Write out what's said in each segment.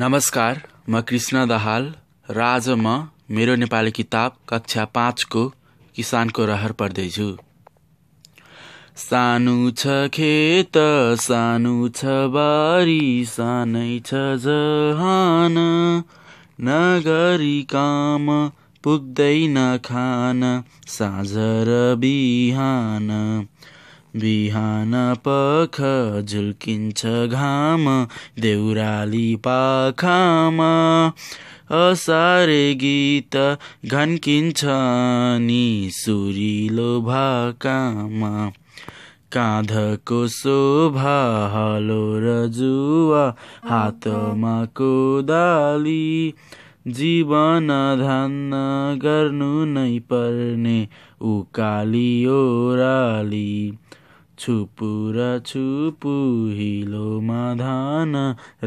नमस्कार म कृष्ण दहाल र आज म मेरो नेपाली किताब कक्षा पाँचको किसानको रहर पढ्दैछु सानो छ खेत सानो छ बारी सानै छ जहान नगरी काम पुग्दैन खान साँझ र बिहान बिहान पख झुल्किन्छ घाम देउराली पाखामा असारे गीत घन्किन्छ नि सुरिलो भाकामा काँधको शोभा हलो र जुवा हातमा कोदाली जीवन धान्न गर्नु नै पर्ने उकाली ओराली छुपुर छुपु हिलोमा धान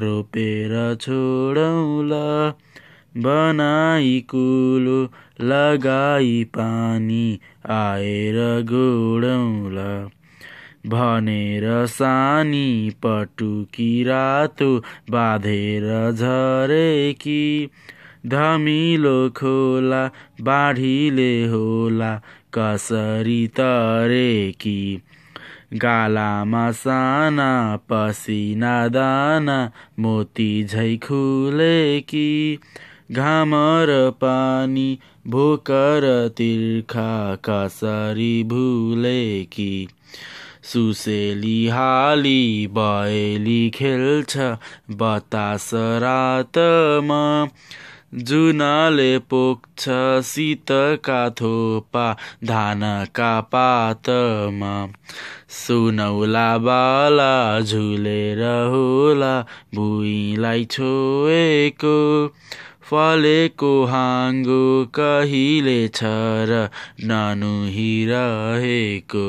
रोपेर छोडौँला बनाई कुलो लगाई पानी आएर गोडौँला भनेर सानी पटुकी रातो बाँधेर कि धमिलो खोला बाढीले होला कसरी तरेकी गालामा साना पसिना दाना मोती झै कि घाम र पानी भोक र तिर्खा कसरी कि सुसेली हाली बयली खेल्छ बतास रातमा जुनले पोख्छ शीतका थोपा धानका पातमा सुनौला बाला झुलेर होला भुइँलाई छोएको फलेको हाङ्गो कहिले छ र ननुहिरहेको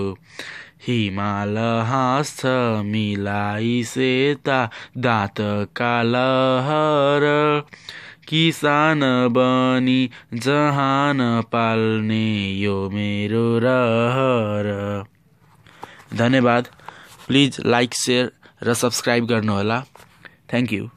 हिमाल हाँस्छ मिलाई सेता दाँत लहर किसान बनी जहान पाल्ने यो मेरो रहर धन्यवाद प्लिज लाइक सेयर र सब्सक्राइब गर्नुहोला थ्याङ्क यू